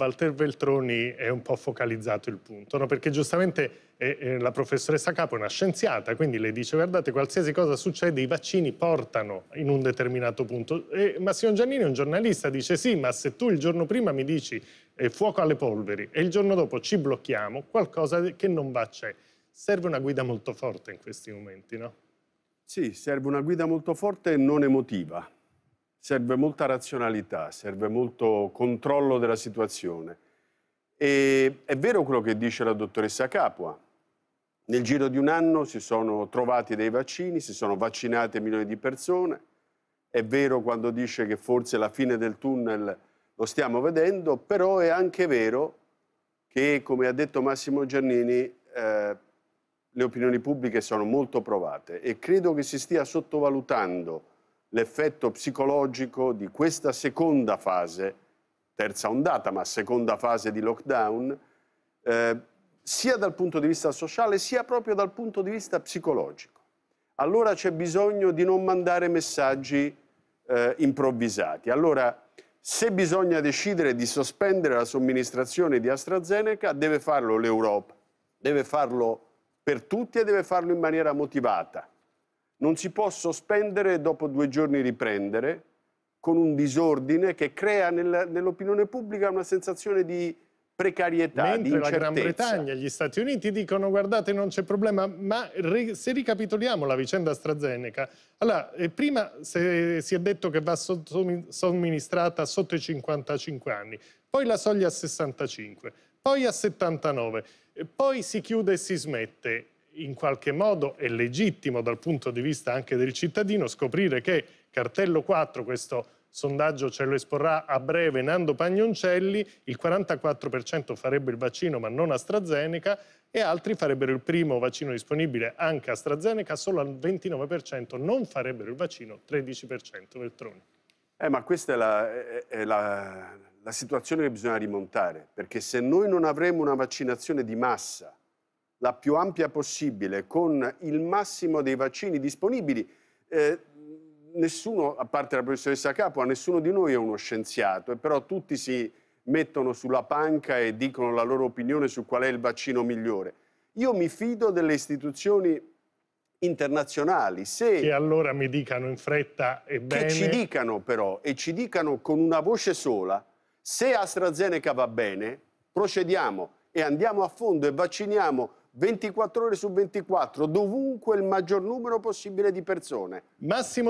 Walter Veltroni è un po' focalizzato il punto, no? perché giustamente eh, eh, la professoressa Capo è una scienziata, quindi le dice guardate qualsiasi cosa succede i vaccini portano in un determinato punto. E Massimo Giannini è un giornalista, dice sì, ma se tu il giorno prima mi dici eh, fuoco alle polveri e il giorno dopo ci blocchiamo, qualcosa che non va c'è. Serve una guida molto forte in questi momenti, no? Sì, serve una guida molto forte e non emotiva serve molta razionalità, serve molto controllo della situazione. E è vero quello che dice la dottoressa Capua. Nel giro di un anno si sono trovati dei vaccini, si sono vaccinate milioni di persone. È vero quando dice che forse la fine del tunnel lo stiamo vedendo, però è anche vero che, come ha detto Massimo Giannini, eh, le opinioni pubbliche sono molto provate e credo che si stia sottovalutando l'effetto psicologico di questa seconda fase, terza ondata, ma seconda fase di lockdown, eh, sia dal punto di vista sociale sia proprio dal punto di vista psicologico. Allora c'è bisogno di non mandare messaggi eh, improvvisati. Allora, se bisogna decidere di sospendere la somministrazione di AstraZeneca, deve farlo l'Europa, deve farlo per tutti e deve farlo in maniera motivata non si può sospendere e dopo due giorni riprendere con un disordine che crea nell'opinione pubblica una sensazione di precarietà, Mentre di incertezza. la Gran Bretagna e gli Stati Uniti dicono guardate non c'è problema, ma se ricapitoliamo la vicenda AstraZeneca, allora eh, prima se, si è detto che va somministrata sotto i 55 anni, poi la soglia a 65, poi a 79, poi si chiude e si smette in qualche modo è legittimo dal punto di vista anche del cittadino scoprire che cartello 4, questo sondaggio ce lo esporrà a breve Nando Pagnoncelli, il 44% farebbe il vaccino ma non AstraZeneca e altri farebbero il primo vaccino disponibile anche AstraZeneca, solo al 29% non farebbero il vaccino, 13% Veltroni. Eh, ma questa è, la, è, è la, la situazione che bisogna rimontare, perché se noi non avremo una vaccinazione di massa la più ampia possibile, con il massimo dei vaccini disponibili. Eh, nessuno, a parte la professoressa Capua, nessuno di noi è uno scienziato, però tutti si mettono sulla panca e dicono la loro opinione su qual è il vaccino migliore. Io mi fido delle istituzioni internazionali. Se, che allora mi dicano in fretta e bene... Che ci dicano però, e ci dicano con una voce sola, se AstraZeneca va bene, procediamo e andiamo a fondo e vacciniamo 24 ore su 24, dovunque il maggior numero possibile di persone. Massimo